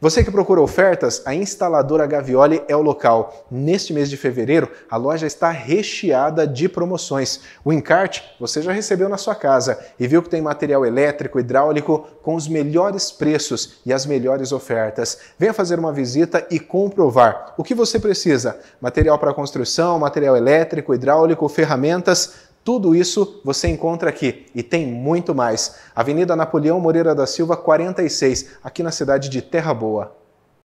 Você que procura ofertas, a instaladora Gavioli é o local. Neste mês de fevereiro, a loja está recheada de promoções. O encarte você já recebeu na sua casa e viu que tem material elétrico, hidráulico com os melhores preços e as melhores ofertas. Venha fazer uma visita e comprovar o que você precisa: material para construção, material elétrico, hidráulico, ferramentas tudo isso você encontra aqui e tem muito mais. Avenida Napoleão Moreira da Silva, 46, aqui na cidade de Terra Boa.